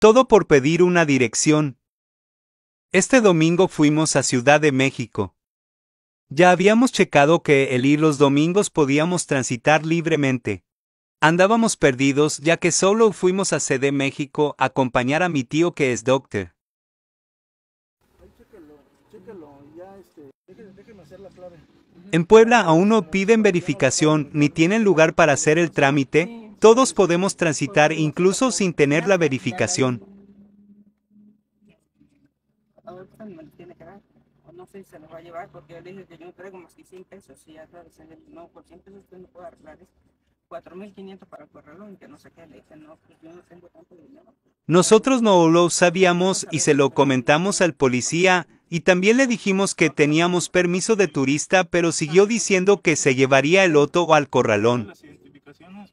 Todo por pedir una dirección. Este domingo fuimos a Ciudad de México. Ya habíamos checado que el ir los domingos podíamos transitar libremente. Andábamos perdidos ya que solo fuimos a CD México a acompañar a mi tío que es doctor. En Puebla aún no piden verificación ni tienen lugar para hacer el trámite, todos podemos transitar incluso sin tener la verificación. Nosotros no lo sabíamos y se lo comentamos al policía y también le dijimos que teníamos permiso de turista, pero siguió diciendo que se llevaría el loto al corralón.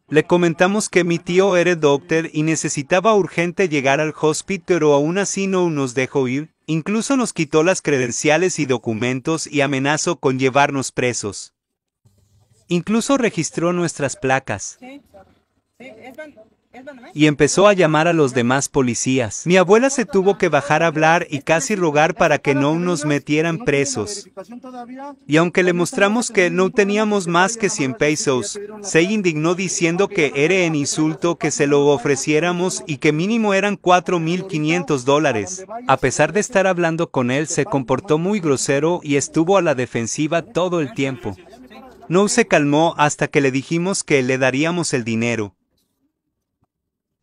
Le comentamos que mi tío era doctor y necesitaba urgente llegar al hospital, pero aún así no nos dejó ir, incluso nos quitó las credenciales y documentos y amenazó con llevarnos presos. Incluso registró nuestras placas. Sí, es y empezó a llamar a los demás policías. Mi abuela se tuvo que bajar a hablar y este casi rogar para que no nos este metieran presos. Y aunque le mostramos que no teníamos más que 100 pesos, se indignó diciendo que era en insulto que se lo ofreciéramos y que mínimo eran 4.500 dólares. A pesar de estar hablando con él, se comportó muy grosero y estuvo a la defensiva todo el tiempo. No se calmó hasta que le dijimos que le daríamos el dinero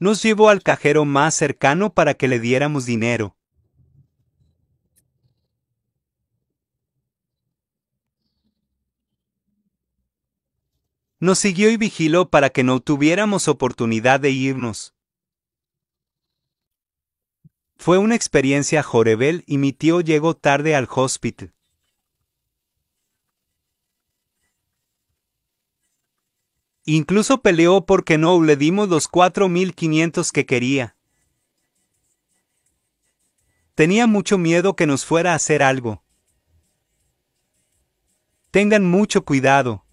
nos llevó al cajero más cercano para que le diéramos dinero. Nos siguió y vigiló para que no tuviéramos oportunidad de irnos. Fue una experiencia Jorebel y mi tío llegó tarde al hospital. Incluso peleó porque no le dimos los 4.500 que quería. Tenía mucho miedo que nos fuera a hacer algo. Tengan mucho cuidado.